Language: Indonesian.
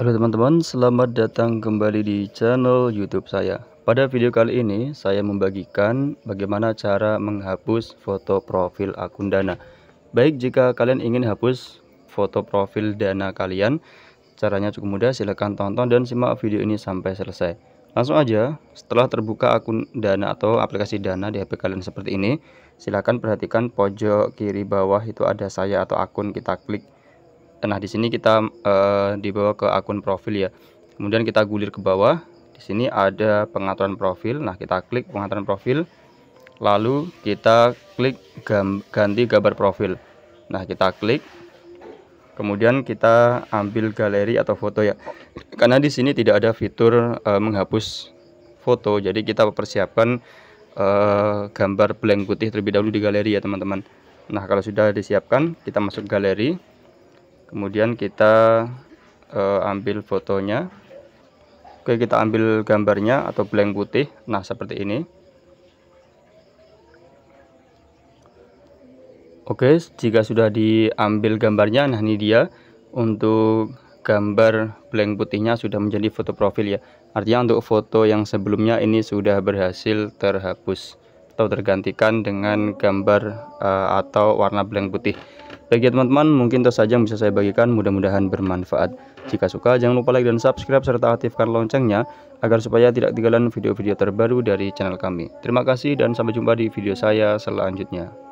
Halo teman-teman, selamat datang kembali di channel YouTube saya. Pada video kali ini, saya membagikan bagaimana cara menghapus foto profil akun Dana. Baik, jika kalian ingin hapus foto profil Dana kalian, caranya cukup mudah, silahkan tonton dan simak video ini sampai selesai. Langsung aja, setelah terbuka akun Dana atau aplikasi Dana di HP kalian seperti ini, silahkan perhatikan pojok kiri bawah itu ada saya atau akun, kita klik nah di sini kita uh, dibawa ke akun profil ya kemudian kita gulir ke bawah di sini ada pengaturan profil nah kita klik pengaturan profil lalu kita klik ganti gambar profil nah kita klik kemudian kita ambil galeri atau foto ya karena di sini tidak ada fitur uh, menghapus foto jadi kita persiapkan uh, gambar blank putih terlebih dahulu di galeri ya teman-teman nah kalau sudah disiapkan kita masuk galeri kemudian kita uh, ambil fotonya Oke kita ambil gambarnya atau blank putih nah seperti ini Oke jika sudah diambil gambarnya nah ini dia untuk gambar blank putihnya sudah menjadi foto profil ya artinya untuk foto yang sebelumnya ini sudah berhasil terhapus atau tergantikan dengan gambar uh, atau warna blank putih bagi teman-teman, mungkin itu saja yang bisa saya bagikan. Mudah-mudahan bermanfaat. Jika suka, jangan lupa like dan subscribe serta aktifkan loncengnya agar supaya tidak ketinggalan video-video terbaru dari channel kami. Terima kasih dan sampai jumpa di video saya selanjutnya.